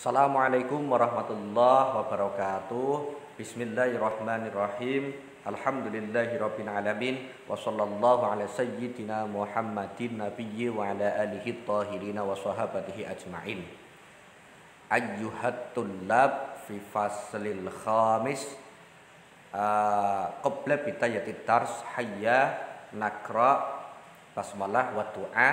Assalamualaikum warahmatullahi wabarakatuh. Bismillahirrahmanirrahim. Alhamdulillahirabbil alamin wa sallallahu ala sayyidina Muhammadin nabiyyi wa ala alihi tahirina wa sahabatihi ajmain. Ayyuhatullab fi faslil khamis ah, qabla bidayatit tars hayya nakra basmalah wa du'a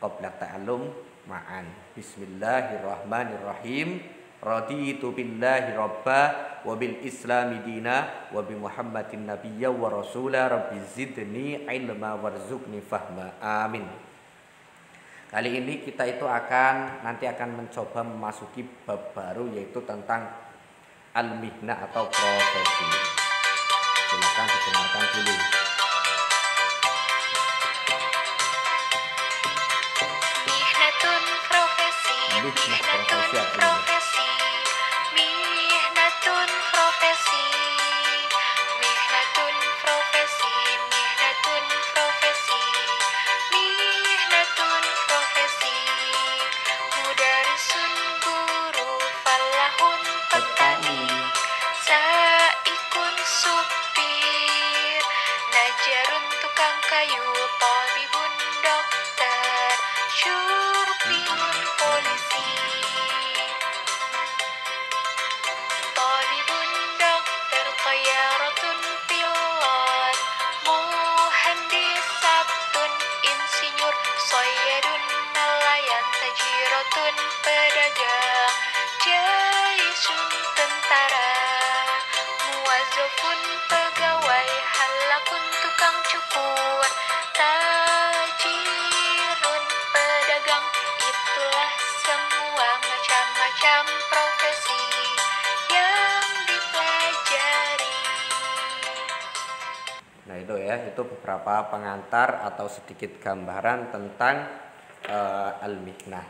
Qobla ta'alum ma'an. Bismillahirrahmanirrahim. Raditu billahi rabba wa bil islami dina wa bi Muhammadin nabiyya wa rasula rabbi zidni ilma warzuqni fahma. Amin. Kali ini kita itu akan nanti akan mencoba memasuki bab baru yaitu tentang al-mihna atau profesi. Silakan didengarkan dulu. 你吃吗？好炫酷呀！yaitu beberapa pengantar atau sedikit gambaran tentang uh, eh, al-mihnah.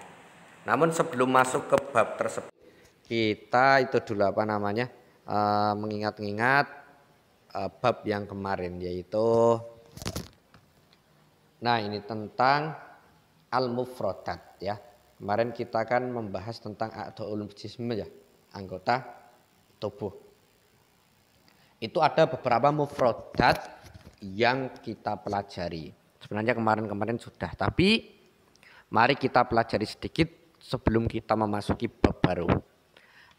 Namun sebelum masuk ke bab tersebut kita itu dulu apa namanya? Uh, mengingat-ingat uh, bab yang kemarin yaitu nah ini tentang al-mufradat ya. Kemarin kita kan membahas tentang a'dhaul jism ya, anggota tubuh. Itu ada beberapa mufradat yang kita pelajari. Sebenarnya kemarin-kemarin sudah, tapi mari kita pelajari sedikit sebelum kita memasuki bab baru.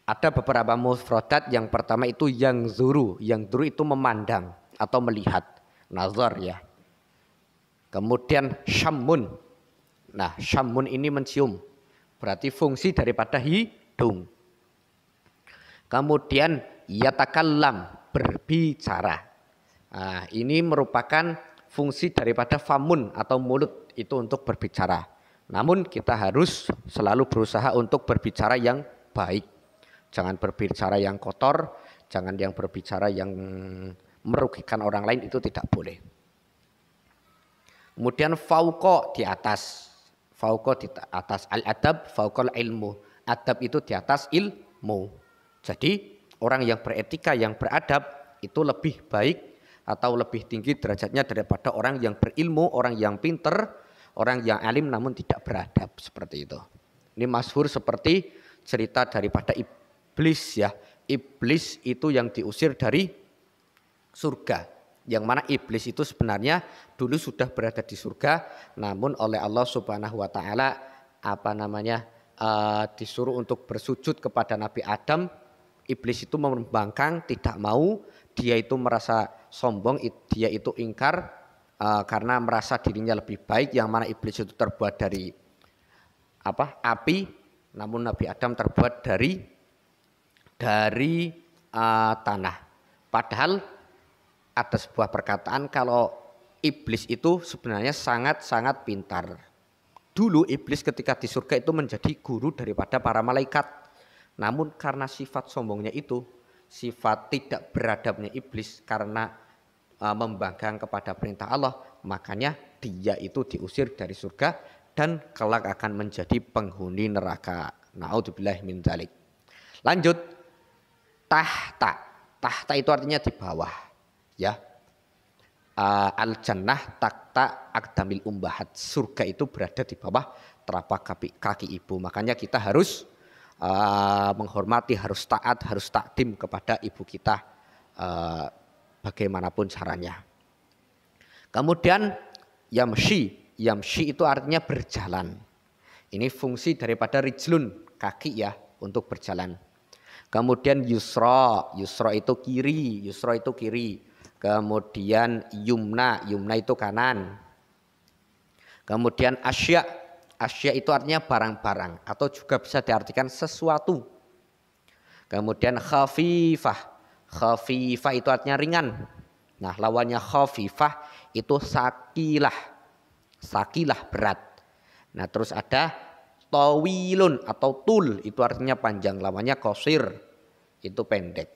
Ada beberapa mufradat yang pertama itu yang zuru, yang zuru itu memandang atau melihat, nazar ya. Kemudian syamun. Nah, syamun ini mencium. Berarti fungsi daripada hidung. Kemudian yatakallam, berbicara. Nah, ini merupakan fungsi daripada famun atau mulut itu untuk berbicara. Namun kita harus selalu berusaha untuk berbicara yang baik. Jangan berbicara yang kotor, jangan yang berbicara yang merugikan orang lain itu tidak boleh. Kemudian fauko di atas. Fauko di atas al-adab, fauko ilmu. Adab itu di atas ilmu. Jadi orang yang beretika, yang beradab itu lebih baik atau lebih tinggi derajatnya daripada orang yang berilmu, orang yang pinter, orang yang alim namun tidak beradab seperti itu. Ini masyhur seperti cerita daripada iblis ya. Iblis itu yang diusir dari surga. Yang mana iblis itu sebenarnya dulu sudah berada di surga namun oleh Allah Subhanahu wa taala apa namanya uh, disuruh untuk bersujud kepada Nabi Adam iblis itu membangkang tidak mau dia itu merasa sombong dia itu ingkar uh, karena merasa dirinya lebih baik yang mana iblis itu terbuat dari apa api namun Nabi Adam terbuat dari dari uh, tanah padahal ada sebuah perkataan kalau iblis itu sebenarnya sangat-sangat pintar dulu iblis ketika di surga itu menjadi guru daripada para malaikat namun karena sifat sombongnya itu sifat tidak beradabnya iblis karena Eh, membangkang kepada perintah Allah, makanya dia itu diusir dari surga dan kelak akan menjadi penghuni neraka. Naudzubillah min dzalik. Lanjut tahta. Tahta itu artinya di bawah, ya. Uh, eh, al jannah takta akdamil umbahat. Surga itu berada di bawah telapak kaki, kaki ibu. Makanya kita harus uh, menghormati, harus taat, harus takdim kepada ibu kita. Uh, bagaimanapun caranya. Kemudian yamshi, yamshi itu artinya berjalan. Ini fungsi daripada rijlun, kaki ya untuk berjalan. Kemudian yusro, yusro itu kiri, yusro itu kiri. Kemudian yumna, yumna itu kanan. Kemudian asya, asya itu artinya barang-barang atau juga bisa diartikan sesuatu. Kemudian khafifah, Khafifah itu artinya ringan. Nah, lawannya khafifah itu sakilah. Sakilah berat. Nah, terus ada tawilun atau tul itu artinya panjang, lawannya kosir itu pendek.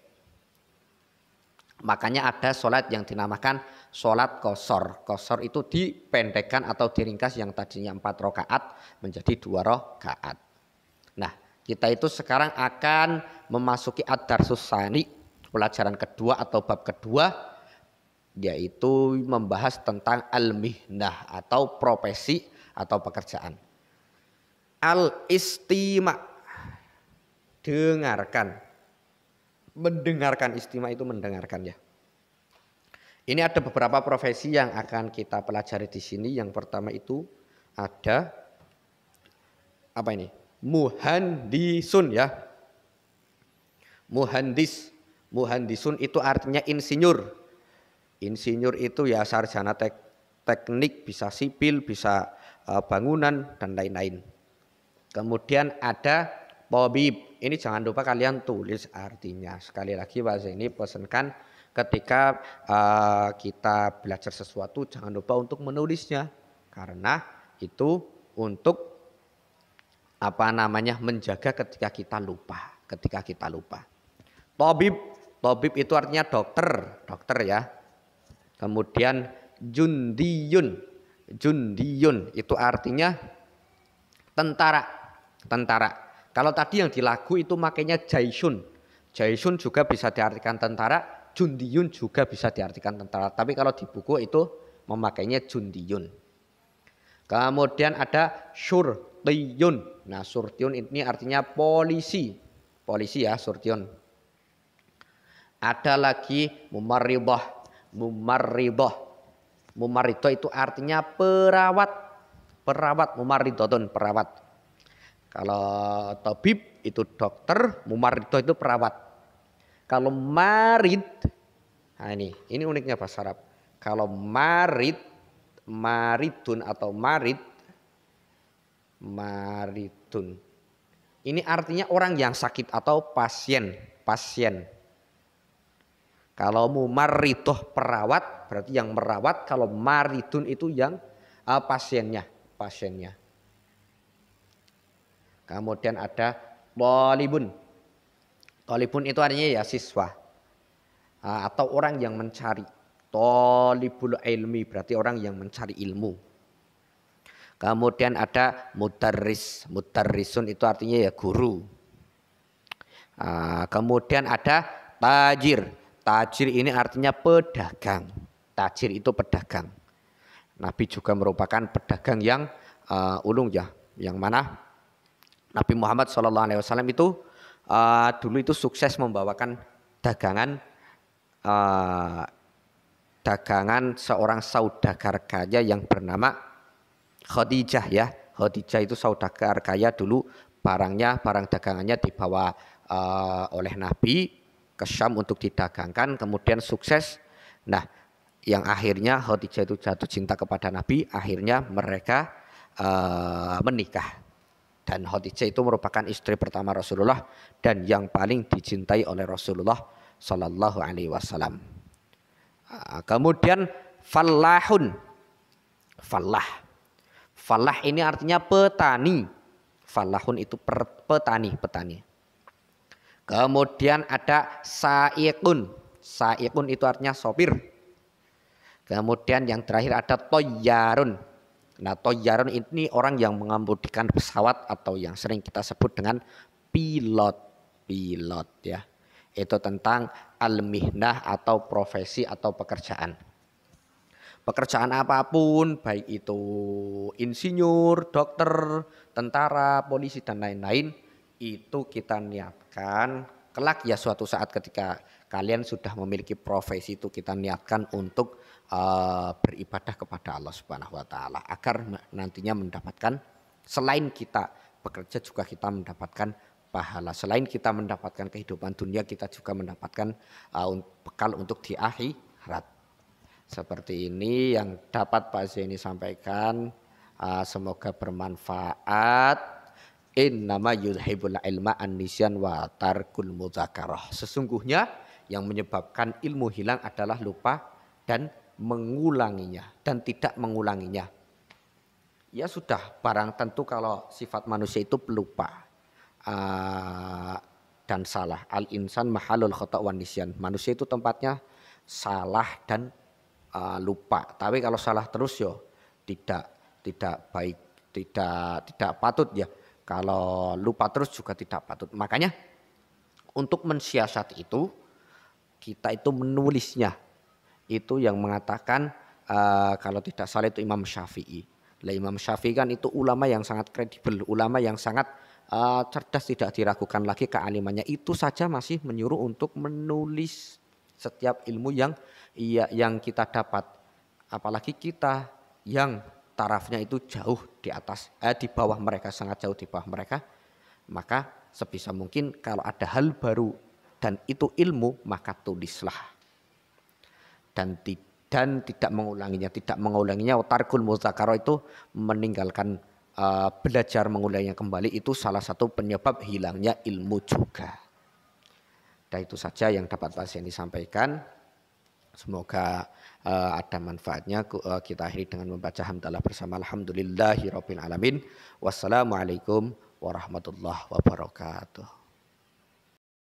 Makanya ada sholat yang dinamakan sholat kosor. Kosor itu dipendekkan atau diringkas yang tadinya empat rokaat menjadi dua rokaat. Nah, kita itu sekarang akan memasuki ad-darsus pelajaran kedua atau bab kedua yaitu membahas tentang al-mihnah atau profesi atau pekerjaan. Al-istima dengarkan. Mendengarkan istima itu mendengarkan ya. Ini ada beberapa profesi yang akan kita pelajari di sini. Yang pertama itu ada apa ini? Muhandisun ya. Muhandis Muhandisun itu artinya insinyur. Insinyur itu ya sarjana tek teknik, bisa sipil, bisa uh, bangunan dan lain-lain. Kemudian ada tobib. Ini jangan lupa kalian tulis artinya. Sekali lagi bahasa ini pesankan ketika uh, kita belajar sesuatu jangan lupa untuk menulisnya karena itu untuk apa namanya menjaga ketika kita lupa, ketika kita lupa. tobib. Tobib itu artinya dokter, dokter ya. Kemudian jundiyun. Jundiyun itu artinya tentara, tentara. Kalau tadi yang di itu makanya jaisun. Jaisun juga bisa diartikan tentara, jundiyun juga bisa diartikan tentara. Tapi kalau di buku itu memakainya jundiyun. Kemudian ada surtiyun. Nah, surtiyun ini artinya polisi. Polisi ya, surtiyun ada lagi mumarridah. Mumarridah. mumarito itu artinya perawat. Perawat mumarridatun perawat. Kalau tabib itu dokter, mumarito itu perawat. Kalau marid, nah ini, ini uniknya bahasa Arab. Kalau marid, maridun atau marid, maridun. Ini artinya orang yang sakit atau pasien, pasien. Kalau mu maritoh perawat berarti yang merawat, kalau maridun itu yang uh, pasiennya, pasiennya. Kemudian ada tolibun. Tolibun itu artinya ya siswa uh, atau orang yang mencari. Tolibul ilmi berarti orang yang mencari ilmu. Kemudian ada mutaris, mutarisun itu artinya ya guru. Uh, kemudian ada tajir. Tajir ini artinya pedagang. Tajir itu pedagang. Nabi juga merupakan pedagang yang uh, ulung ya, yang mana Nabi Muhammad SAW itu uh, dulu itu sukses membawakan dagangan uh, dagangan seorang saudagar kaya yang bernama Khadijah ya. Khadijah itu saudagar kaya dulu barangnya barang dagangannya dibawa uh, oleh Nabi ke Syam untuk didagangkan, kemudian sukses. Nah, yang akhirnya Khadijah itu jatuh cinta kepada Nabi, akhirnya mereka uh, menikah. Dan Khadijah itu merupakan istri pertama Rasulullah dan yang paling dicintai oleh Rasulullah Shallallahu Alaihi Wasallam. Eh, kemudian falahun, falah, falah ini artinya petani. Falahun itu petani, petani. Kemudian ada saikun, saikun itu artinya sopir. Kemudian yang terakhir ada toyarun. Nah toyarun ini orang yang mengemudikan pesawat atau yang sering kita sebut dengan pilot. Pilot ya. Itu tentang al-mihnah atau profesi atau pekerjaan. Pekerjaan apapun, baik itu insinyur, dokter, tentara, polisi, dan lain-lain, itu kita niatkan kelak ya suatu saat ketika kalian sudah memiliki profesi itu kita niatkan untuk uh, beribadah kepada Allah Subhanahu wa taala agar nantinya mendapatkan selain kita bekerja juga kita mendapatkan pahala. Selain kita mendapatkan kehidupan dunia kita juga mendapatkan uh, bekal untuk di akhirat. Seperti ini yang dapat Pak Zeni sampaikan uh, semoga bermanfaat Innama yudhibul ilma an wa tarkul mudhakarah. Sesungguhnya yang menyebabkan ilmu hilang adalah lupa dan mengulanginya dan tidak mengulanginya. Ya sudah barang tentu kalau sifat manusia itu pelupa uh, ah, dan salah. Al insan mahalul khotak wan nisyan. Manusia itu tempatnya salah dan uh, lupa. Tapi kalau salah terus yo tidak tidak baik, tidak tidak patut ya. Kalau lupa terus juga tidak patut. Makanya untuk mensiasat itu kita itu menulisnya. Itu yang mengatakan uh, kalau tidak salah itu Imam Syafi'i. Lah Imam Syafi'i kan itu ulama yang sangat kredibel, ulama yang sangat uh, cerdas tidak diragukan lagi kealimannya. Itu saja masih menyuruh untuk menulis setiap ilmu yang ya, yang kita dapat. Apalagi kita yang tarafnya itu jauh di atas eh, di bawah mereka sangat jauh di bawah mereka maka sebisa mungkin kalau ada hal baru dan itu ilmu maka tulislah dan tidak dan tidak mengulanginya, tidak mengulanginya tarkul muzakaro itu meninggalkan uh, belajar mengulanginya kembali itu salah satu penyebab hilangnya ilmu juga. Dan itu saja yang dapat saya sampaikan. Semoga uh, ada manfaatnya eh, kita akhiri dengan membaca hamdalah bersama alhamdulillahi alamin. Wassalamualaikum warahmatullahi wabarakatuh.